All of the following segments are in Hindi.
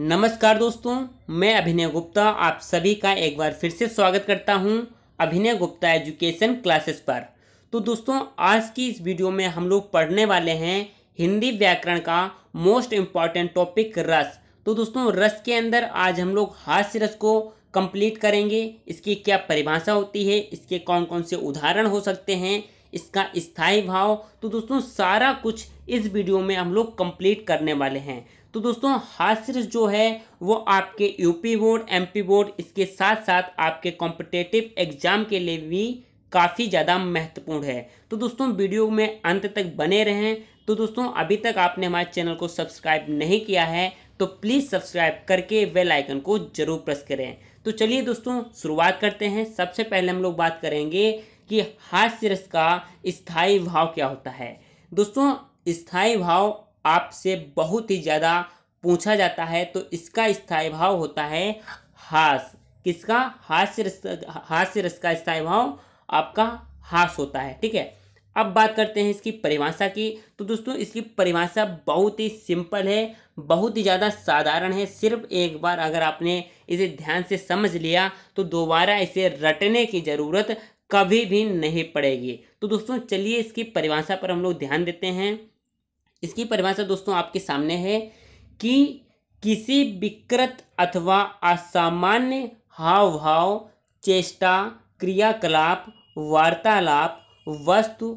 नमस्कार दोस्तों मैं अभिनय गुप्ता आप सभी का एक बार फिर से स्वागत करता हूं अभिनय गुप्ता एजुकेशन क्लासेस पर तो दोस्तों आज की इस वीडियो में हम लोग पढ़ने वाले हैं हिंदी व्याकरण का मोस्ट इम्पॉर्टेंट टॉपिक रस तो दोस्तों रस के अंदर आज हम लोग हास्य रस को कंप्लीट करेंगे इसकी क्या परिभाषा होती है इसके कौन कौन से उदाहरण हो सकते हैं इसका स्थायी भाव तो दोस्तों सारा कुछ इस वीडियो में हम लोग कंप्लीट करने वाले हैं तो दोस्तों हास्र जो है वो आपके यूपी बोर्ड एमपी बोर्ड इसके साथ साथ आपके कॉम्पिटेटिव एग्जाम के लिए भी काफ़ी ज़्यादा महत्वपूर्ण है तो दोस्तों वीडियो में अंत तक बने रहें तो दोस्तों अभी तक आपने हमारे चैनल को सब्सक्राइब नहीं किया है तो प्लीज़ सब्सक्राइब करके बेल आइकन को जरूर प्रेस करें तो चलिए दोस्तों शुरुआत करते हैं सबसे पहले हम लोग बात करेंगे कि हास्य रस का स्थायी भाव क्या होता है दोस्तों स्थायी भाव आपसे बहुत ही ज़्यादा पूछा जाता है तो इसका स्थायी भाव होता है हास किसका हास्य रस हास्य रस का स्थायी भाव आपका हास होता है ठीक है अब बात करते हैं इसकी परिभाषा की तो दोस्तों इसकी परिभाषा बहुत ही सिंपल है बहुत ही ज़्यादा साधारण है सिर्फ एक बार अगर आपने इसे ध्यान से समझ लिया तो दोबारा इसे रटने की ज़रूरत कभी भी नहीं पड़ेगी तो दोस्तों चलिए इसकी परिभाषा पर हम लोग ध्यान देते हैं इसकी परिभाषा तो दोस्तों आपके सामने है कि किसी विकृत अथवा असामान्य हाव भाव चेष्टा क्रियाकलाप वार्तालाप वस्तु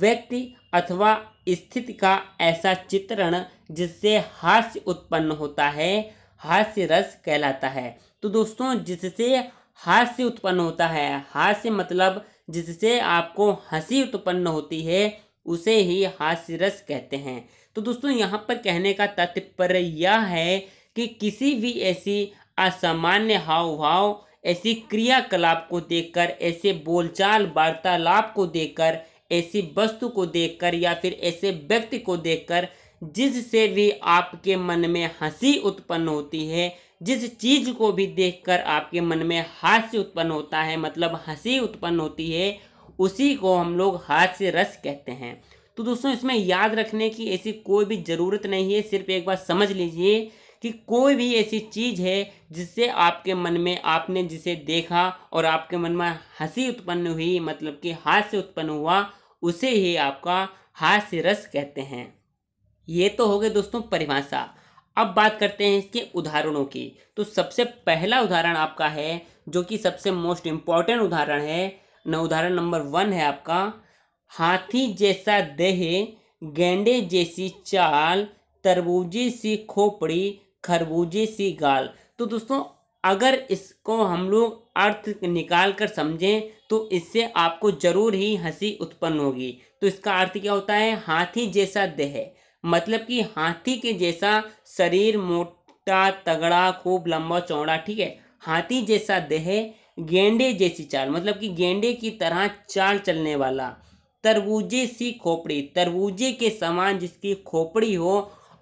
व्यक्ति अथवा स्थिति का ऐसा चित्रण जिससे हास्य उत्पन्न होता है हास्य रस कहलाता है तो दोस्तों जिससे हास्य उत्पन्न होता है हास्य मतलब जिससे आपको हंसी उत्पन्न होती है उसे ही हास्य रस कहते हैं तो दोस्तों यहाँ पर कहने का तात्पर्य यह है कि किसी भी ऐसी असामान्य हाव भाव ऐसी क्रियाकलाप को देखकर ऐसे बोलचाल वार्तालाप को देखकर ऐसी वस्तु को देखकर या फिर ऐसे व्यक्ति को देखकर जिससे भी आपके मन में हंसी उत्पन्न होती है जिस चीज़ को भी देखकर आपके मन में हास्य उत्पन्न होता है मतलब हंसी उत्पन्न होती है उसी को हम लोग हाथ से रस कहते हैं तो दोस्तों इसमें याद रखने की ऐसी कोई भी ज़रूरत नहीं है सिर्फ एक बार समझ लीजिए कि कोई भी ऐसी चीज़ है जिससे आपके मन में आपने जिसे देखा और आपके मन में हंसी उत्पन्न हुई मतलब कि हाथ से उत्पन्न हुआ उसे ही आपका हाथ से रस कहते हैं ये तो हो गए दोस्तों परिभाषा अब बात करते हैं इसके उदाहरणों की तो सबसे पहला उदाहरण आपका है जो कि सबसे मोस्ट इम्पॉर्टेंट उदाहरण है न उदाहरण नंबर वन है आपका हाथी जैसा देह गेंडे जैसी चाल तरबूजे सी खोपड़ी खरबूजे सी गाल तो दोस्तों अगर इसको हम लोग अर्थ निकाल कर समझें तो इससे आपको जरूर ही हंसी उत्पन्न होगी तो इसका अर्थ क्या होता है हाथी जैसा देह मतलब कि हाथी के जैसा शरीर मोटा तगड़ा खूब लंबा चौड़ा ठीक है हाथी जैसा देह गेंडे जैसी चाल मतलब कि गेंडे की तरह चाल चलने वाला तरबूजे सी खोपड़ी तरबूजे के समान जिसकी खोपड़ी हो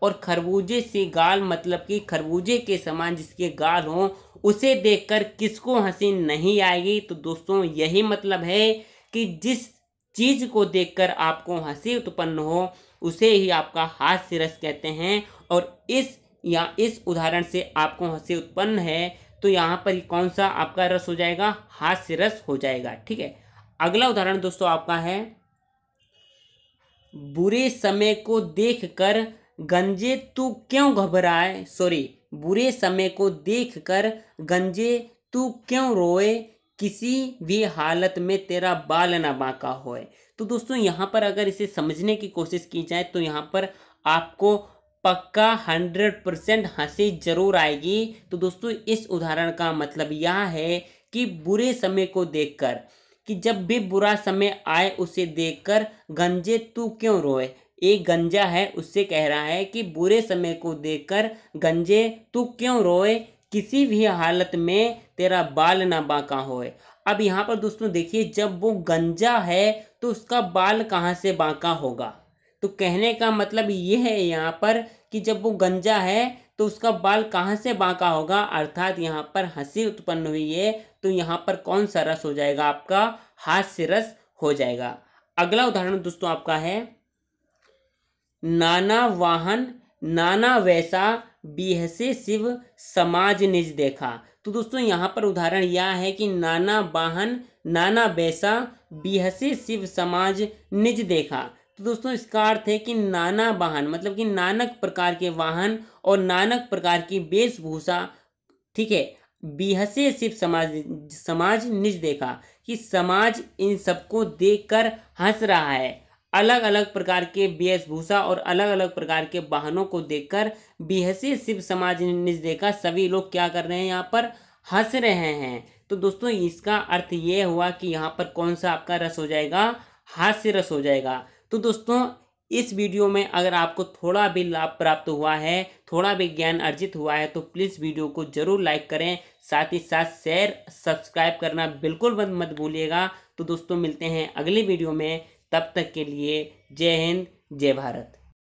और खरबूजे सी गाल मतलब कि खरबूजे के समान जिसके गाल हो उसे देखकर किसको हंसी नहीं आएगी तो दोस्तों यही मतलब है कि जिस चीज़ को देखकर आपको हंसी उत्पन्न हो उसे ही आपका हास्य रस कहते हैं और इस या इस उदाहरण से आपको हंसी उत्पन्न है तो यहाँ पर कौन सा आपका रस हो जाएगा हास्य रस हो जाएगा ठीक है अगला उदाहरण दोस्तों आपका है बुरे समय को देखकर गंजे तू क्यों घबराए सॉरी बुरे समय को देखकर गंजे तू क्यों रोए किसी भी हालत में तेरा बाल ना बांका होए तो दोस्तों यहाँ पर अगर इसे समझने की कोशिश की जाए तो यहाँ पर आपको पक्का हंड्रेड परसेंट हंसी जरूर आएगी तो दोस्तों इस उदाहरण का मतलब यह है कि बुरे समय को देखकर कि जब भी बुरा समय आए उसे देखकर गंजे तू क्यों रोए एक गंजा है उससे कह रहा है कि बुरे समय को देखकर गंजे तू क्यों रोए किसी भी हालत में तेरा बाल ना बाका होए अब यहाँ पर दोस्तों देखिए जब वो गंजा है तो उसका बाल कहाँ से बाका होगा तो कहने का मतलब ये है यहाँ पर कि जब वो गंजा है तो उसका बाल कहाँ से बांका होगा अर्थात यहाँ पर हंसी उत्पन्न हुई है तो यहाँ पर कौन सा रस हो जाएगा आपका हास्य रस हो जाएगा अगला उदाहरण दोस्तों आपका है नाना वाहन नाना वैसा बिहसे शिव समाज निज देखा तो दोस्तों यहाँ पर उदाहरण यह है कि नाना वाहन नाना वैसा बिहसे शिव समाज निज देखा तो दोस्तों इसका अर्थ है कि नाना वाहन मतलब कि नानक प्रकार के वाहन और नानक प्रकार की वेशभूषा ठीक है बिहसे शिव समाज समाज निज देखा कि समाज इन सबको देखकर हंस रहा है अलग अलग प्रकार के वेशभूषा और अलग अलग प्रकार के वाहनों को देखकर बिहसे शिव समाज निज देखा सभी लोग क्या कर रहे हैं यहाँ पर हंस रहे हैं तो दोस्तों इसका अर्थ ये हुआ कि यहाँ पर कौन सा आपका रस हो जाएगा हास्य रस हो जाएगा तो दोस्तों इस वीडियो में अगर आपको थोड़ा भी लाभ प्राप्त हुआ है थोड़ा भी ज्ञान अर्जित हुआ है तो प्लीज़ वीडियो को ज़रूर लाइक करें साथ ही साथ शेयर सब्सक्राइब करना बिल्कुल मत मत भूलिएगा तो दोस्तों मिलते हैं अगले वीडियो में तब तक के लिए जय हिंद जय भारत